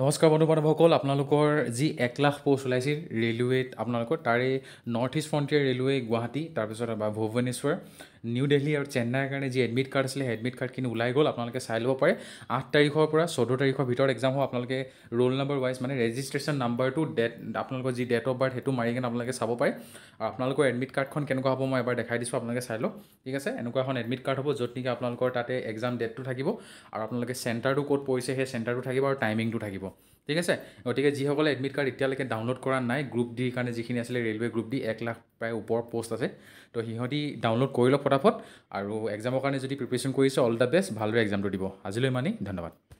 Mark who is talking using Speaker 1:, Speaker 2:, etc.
Speaker 1: নমস্কাৰ বন্ধু বান্ধৱসকল আপোনালোকৰ যি এক লাখ পোষ্ট ওলাইছিল ৰেলৱেত আপোনালোকৰ তাৰে north east frontier railway Guwahati তাৰপিছত ভুৱনেশ্বৰ নিউ দেলহী আৰু চেন্নাইৰ কাৰণে যি এডমিট কাৰ্ড আছিলে সেই এডমিট কাৰ্ডখিনি ওলাই গ'ল আপোনালোকে চাই ল'ব পাৰে আঠ তাৰিখৰ পৰা চৈধ্য তাৰিখৰ ভিতৰত এক্সাম হ'ব আপোনালোকে ৰোল নম্বৰ ৱাইজ মানে ৰেজিষ্ট্ৰেশ্যন নাম্বাৰটো ডেট আপোনালোকৰ যি ডেট অফ বাৰ্থ সেইটো মাৰি কিনে আপোনালোকে চাব পাৰে আৰু আপোনালোকৰ এডমিট কাৰ্ডখন কেনেকুৱা হ'ব মই এবাৰ দেখাই দিছোঁ আপোনালোকে চাই লওক ঠিক আছে এনেকুৱা এখন এডমিট কাৰ্ড হ'ব য'ত নেকি আপোনালোকৰ তাতে এক্সাম ডেটটো থাকিব আৰু আপোনালোকে চেণ্টাৰটো ক'ত পৰিছে সেই চেণ্টাৰটো থাকিব আৰু টাইমিংটো থাকিব থাকিব ঠিক আছে গতিকে যিসকলে এডমিট কাৰ্ড এতিয়ালৈকে ডাউনলোড কৰা নাই গ্ৰুপ ডিৰ কাৰণে যিখিনি আছিলে ৰেলৱে গ্ৰুপ ডি এক লাখ প্ৰায় ওপৰৰ পষ্ট আছে তো সিহঁতি ডাউনলোড কৰি লওক ফটাফট আৰু এক্সামৰ কাৰণে যদি প্ৰিপেৰেশ্যন কৰিছে অল দ্য বেষ্ট ভালদৰে এক্সামটো দিব আজিলৈ মানেই ধন্যবাদ